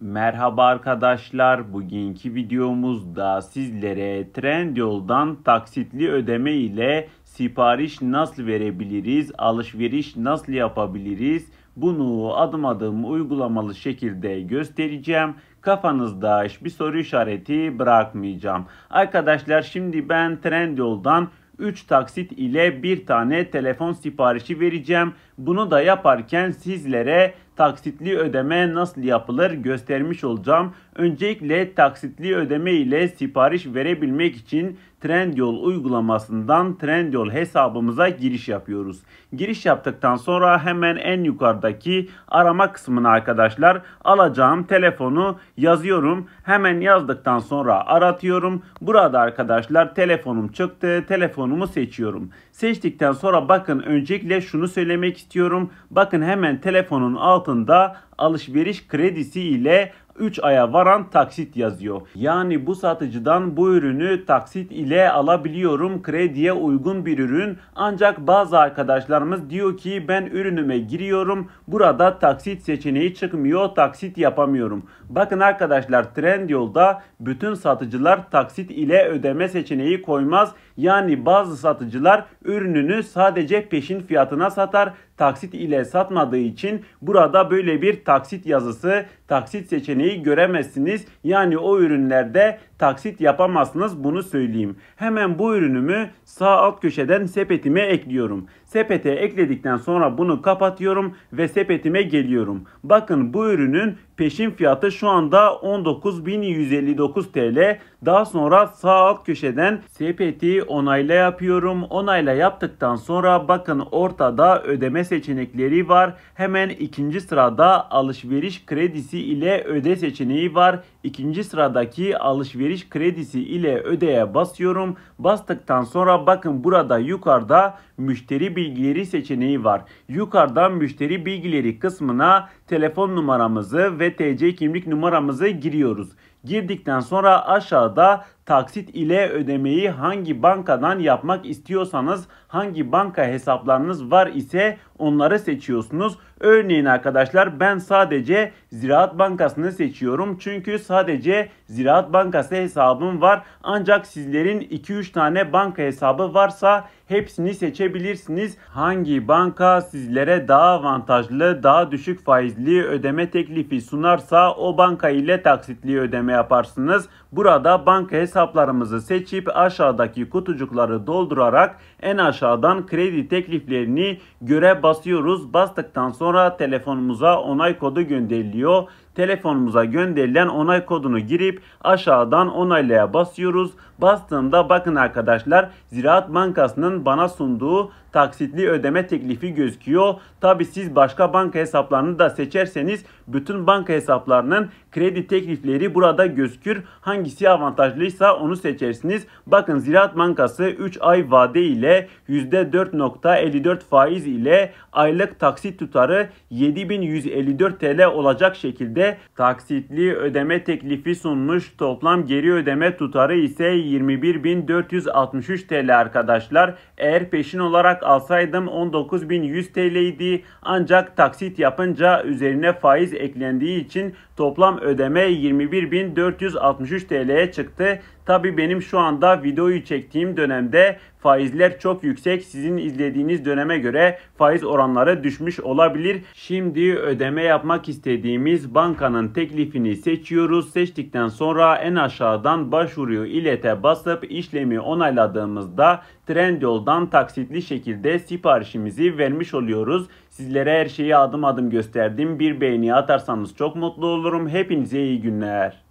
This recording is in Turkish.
Merhaba arkadaşlar. Bugünkü videomuzda sizlere Trendyol'dan taksitli ödeme ile sipariş nasıl verebiliriz, alışveriş nasıl yapabiliriz bunu adım adım uygulamalı şekilde göstereceğim. Kafanızda hiçbir soru işareti bırakmayacağım. Arkadaşlar şimdi ben Trendyol'dan 3 taksit ile bir tane telefon siparişi vereceğim. Bunu da yaparken sizlere taksitli ödeme nasıl yapılır göstermiş olacağım. Öncelikle taksitli ödeme ile sipariş verebilmek için Trendyol uygulamasından Trendyol hesabımıza giriş yapıyoruz. Giriş yaptıktan sonra hemen en yukarıdaki arama kısmına arkadaşlar alacağım telefonu yazıyorum. Hemen yazdıktan sonra aratıyorum. Burada arkadaşlar telefonum çıktı. Telefonumu seçiyorum. Seçtikten sonra bakın öncelikle şunu söylemek istiyorum. Bakın hemen telefonun alt altında alışveriş kredisi ile 3 aya varan taksit yazıyor. Yani bu satıcıdan bu ürünü taksit ile alabiliyorum. Krediye uygun bir ürün. Ancak bazı arkadaşlarımız diyor ki ben ürünüme giriyorum. Burada taksit seçeneği çıkmıyor. Taksit yapamıyorum. Bakın arkadaşlar Trendyol'da bütün satıcılar taksit ile ödeme seçeneği koymaz. Yani bazı satıcılar ürününü sadece peşin fiyatına satar taksit ile satmadığı için burada böyle bir taksit yazısı, taksit seçeneği göremezsiniz. Yani o ürünlerde taksit yapamazsınız bunu söyleyeyim. Hemen bu ürünümü sağ alt köşeden sepetime ekliyorum. Sepete ekledikten sonra bunu kapatıyorum ve sepetime geliyorum. Bakın bu ürünün peşin fiyatı şu anda 19.159 TL. Daha sonra sağ alt köşeden sepeti onayla yapıyorum. Onayla yaptıktan sonra bakın ortada ödeme seçenekleri var. Hemen ikinci sırada alışveriş kredisi ile öde seçeneği var. İkinci sıradaki alışveriş alışveriş kredisi ile ödeye basıyorum. Bastıktan sonra bakın burada yukarıda müşteri bilgileri seçeneği var. Yukarıdan müşteri bilgileri kısmına telefon numaramızı ve TC kimlik numaramızı giriyoruz. Girdikten sonra aşağıda taksit ile ödemeyi hangi bankadan yapmak istiyorsanız hangi banka hesaplarınız var ise onları seçiyorsunuz. Örneğin arkadaşlar ben sadece Ziraat Bankası'nı seçiyorum. Çünkü sadece Ziraat Bankası hesabım var. Ancak sizlerin 2-3 tane banka hesabı varsa hepsini seçebilirsiniz. Hangi banka sizlere daha avantajlı, daha düşük faizli ödeme teklifi sunarsa o banka ile taksitli ödeme yaparsınız. Burada banka hesabı hesaplarımızı seçip aşağıdaki kutucukları doldurarak en aşağıdan kredi tekliflerini göre basıyoruz. Bastıktan sonra telefonumuza onay kodu gönderiliyor. Telefonumuza gönderilen onay kodunu girip aşağıdan onaylaya basıyoruz. Bastığımda bakın arkadaşlar Ziraat Bankası'nın bana sunduğu taksitli ödeme teklifi gözüküyor. Tabi siz başka banka hesaplarını da seçerseniz bütün banka hesaplarının kredi teklifleri burada gözükür. Hangisi avantajlıysa uygunsa onu seçersiniz. Bakın Ziraat Bankası 3 ay vade ile %4.54 faiz ile aylık taksit tutarı 7154 TL olacak şekilde taksitli ödeme teklifi sunmuş. Toplam geri ödeme tutarı ise 21463 TL arkadaşlar. Eğer peşin olarak alsaydım 19100 TL idi. Ancak taksit yapınca üzerine faiz eklendiği için toplam ödeme 21463 TL'ye çıktı. Tabi benim şu anda videoyu çektiğim dönemde faizler çok yüksek. Sizin izlediğiniz döneme göre faiz oranları düşmüş olabilir. Şimdi ödeme yapmak istediğimiz bankanın teklifini seçiyoruz. Seçtikten sonra en aşağıdan başvuruyu ilete basıp işlemi onayladığımızda Trendyol'dan taksitli şekilde siparişimizi vermiş oluyoruz. Sizlere her şeyi adım adım gösterdim. Bir beğeni atarsanız çok mutlu olurum. Hepinize iyi günler.